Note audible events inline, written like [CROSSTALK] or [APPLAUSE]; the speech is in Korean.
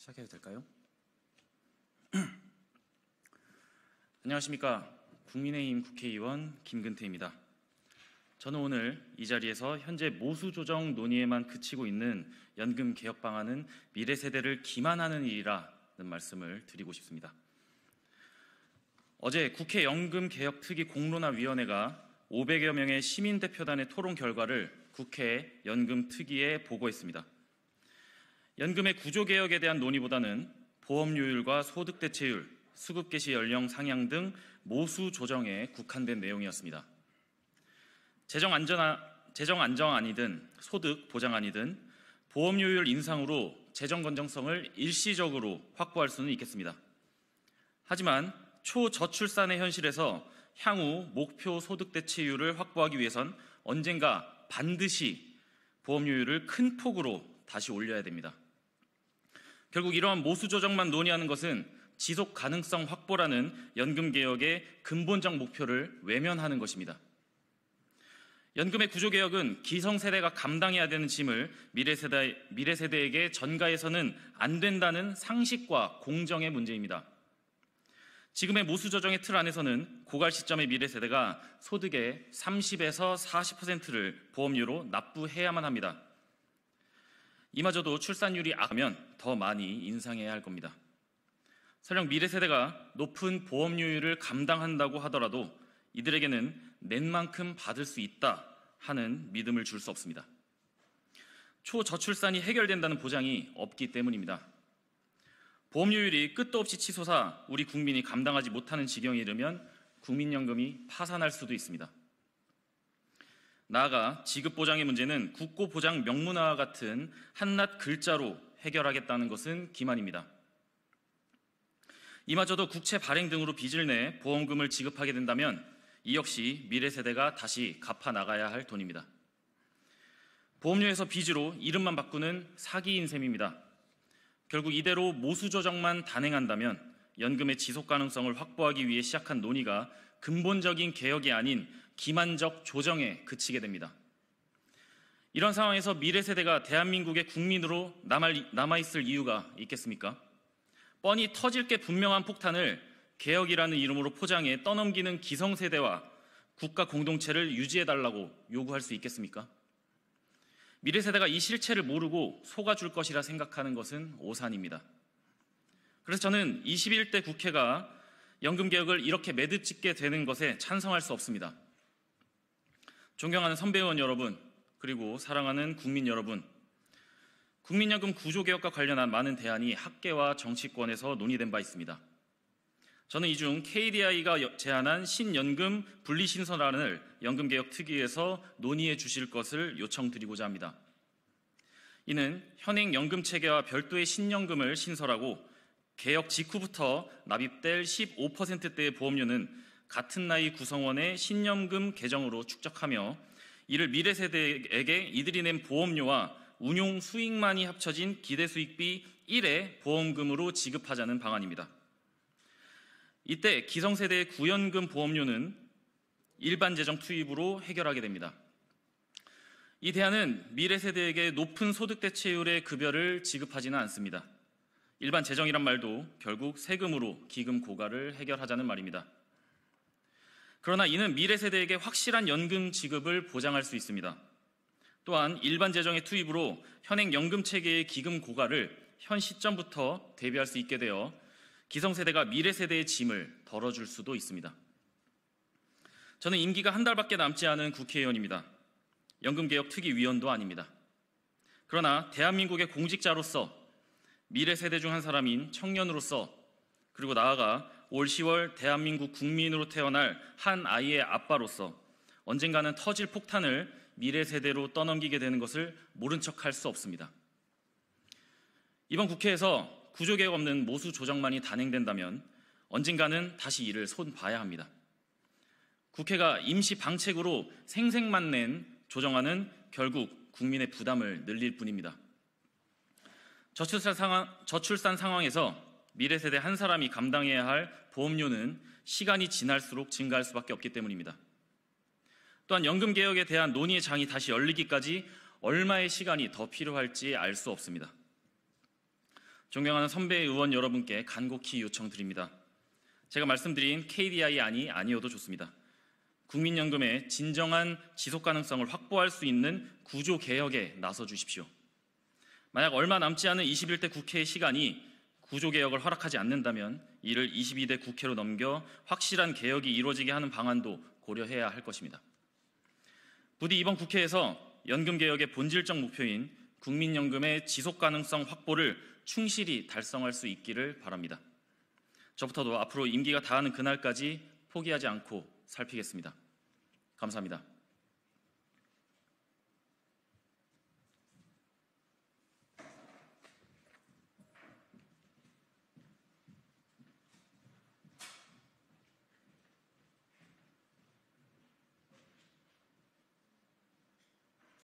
시작해도 될까요? [CLEARS THROAT] 안녕하십니까. 국민의힘 국회의원 김근태입니다. 저는 오늘 이 자리에서 현재 모수 조정 논의에만 그치고 있는 연금 개혁 방안은 미래 세대를 기만하는 일이라는 말씀을 드리고 싶습니다. 어제 국회 연금 개혁 특위 공론화 위원회가 500여 명의 시민 대표단의 토론 결과를 국회 연금 특위에 보고했습니다. 연금의 구조 개혁에 대한 논의보다는 보험료율과 소득 대체율, 수급 개시 연령 상향 등 모수 조정에 국한된 내용이었습니다. 재정 안전 재정 안정안이든 소득 보장안이든 보험료율 인상으로 재정 건정성을 일시적으로 확보할 수는 있겠습니다. 하지만 초저출산의 현실에서 향후 목표 소득 대체율을 확보하기 위해선 언젠가 반드시 보험료율을 큰 폭으로 다시 올려야 됩니다. 결국 이러한 모수 조정만 논의하는 것은 지속 가능성 확보라는 연금 개혁의 근본적 목표를 외면하는 것입니다. 연금의 구조 개혁은 기성 세대가 감당해야 되는 짐을 미래 세대 미래 세대에게 전가해서는 안 된다는 상식과 공정의 문제입니다. 지금의 모수 조정의 틀 안에서는 고갈 시점의 미래 세대가 소득의 30에서 40%를 보험료로 납부해야만 합니다. 이마저도 출산율이 악하면 더 많이 인상해야 할 겁니다. 설령 미래 세대가 높은 보험료율을 감당한다고 하더라도 이들에게는 낸 만큼 받을 수 있다 하는 믿음을 줄 수 없습니다. 초저출산이 해결된다는 보장이 없기 때문입니다. 보험료율이 끝도 없이 치솟아 우리 국민이 감당하지 못하는 지경에 이르면 국민연금이 파산할 수도 있습니다. 나아가 지급 보장의 문제는 국고 보장 명문화와 같은 한낱 글자로 해결하겠다는 것은 기만입니다. 이마저도 국채 발행 등으로 빚을 내 보험금을 지급하게 된다면 이 역시 미래 세대가 다시 갚아 나가야 할 돈입니다. 보험료에서 빚으로 이름만 바꾸는 사기인 셈입니다. 결국 이대로 모수 조정만 단행한다면 연금의 지속 가능성을 확보하기 위해 시작한 논의가 근본적인 개혁이 아닌 기만적 조정에 그치게 됩니다. 이런 상황에서 미래 세대가 대한민국의 국민으로 남아있을 이유가 있겠습니까? 뻔히 터질 게 분명한 폭탄을 개혁이라는 이름으로 포장해 떠넘기는 기성세대와 국가 공동체를 유지해달라고 요구할 수 있겠습니까? 미래 세대가 이 실체를 모르고 속아줄 것이라 생각하는 것은 오산입니다. 그래서 저는 21대 국회가 연금개혁을 이렇게 매듭짓게 되는 것에 찬성할 수 없습니다. 존경하는 선배원 여러분, 그리고 사랑하는 국민 여러분, 국민연금 구조개혁과 관련한 많은 대안이 학계와 정치권에서 논의된 바 있습니다. 저는 이 중 KDI가 제안한 신연금 분리신설안을 연금개혁 특위에서 논의해 주실 것을 요청드리고자 합니다. 이는 현행 연금 체계와 별도의 신연금을 신설하고 개혁 직후부터 납입될 15%대의 보험료는 같은 나이 구성원의 신념금 계정으로 축적하며 이를 미래 세대에게 이들이 낸 보험료와 운용 수익만이 합쳐진 기대 수익비 1의 보험금으로 지급하자는 방안입니다. 이때 기성세대의 구연금 보험료는 일반 재정 투입으로 해결하게 됩니다. 이 대안은 미래 세대에게 높은 소득 대체율의 급여를 지급하지는 않습니다. 일반 재정이란 말도 결국 세금으로 기금 고갈을 해결하자는 말입니다. 그러나 이는 미래 세대에게 확실한 연금 지급을 보장할 수 있습니다. 또한 일반 재정의 투입으로 현행 연금 체계의 기금 고갈을 현 시점부터 대비할 수 있게 되어 기성세대가 미래 세대의 짐을 덜어줄 수도 있습니다. 저는 임기가 한 달밖에 남지 않은 국회의원입니다. 연금개혁특위위원도 아닙니다. 그러나 대한민국의 공직자로서 미래 세대 중 한 사람인 청년으로서 그리고 나아가 올 10월 대한민국 국민으로 태어날 한 아이의 아빠로서 언젠가는 터질 폭탄을 미래 세대로 떠넘기게 되는 것을 모른 척할수 없습니다. 이번 국회에서 구조 개혁 없는 모수 조정만이 단행된다면 언젠가는 다시 이를 손 봐야 합니다. 국회가 임시 방책으로 생색만 낸 조정안은 결국 국민의 부담을 늘릴 뿐입니다. 저출산, 상황, 저출산 상황에서 미래 세대 한 사람이 감당해야 할 보험료는 시간이 지날수록 증가할 수밖에 없기 때문입니다. 또한 연금 개혁에 대한 논의의 장이 다시 열리기까지 얼마의 시간이 더 필요할지 알 수 없습니다. 존경하는 선배 의원 여러분께 간곡히 요청드립니다. 제가 말씀드린 KDI 안이 아니어도 좋습니다. 국민연금의 진정한 지속 가능성을 확보할 수 있는 구조 개혁에 나서 주십시오. 만약 얼마 남지 않은 21대 국회의 시간이 구조개혁을 허락하지 않는다면 이를 22대 국회로 넘겨 확실한 개혁이 이루어지게 하는 방안도 고려해야 할 것입니다. 부디 이번 국회에서 연금개혁의 본질적 목표인 국민연금의 지속가능성 확보를 충실히 달성할 수 있기를 바랍니다. 저부터도 앞으로 임기가 다하는 그날까지 포기하지 않고 살피겠습니다. 감사합니다.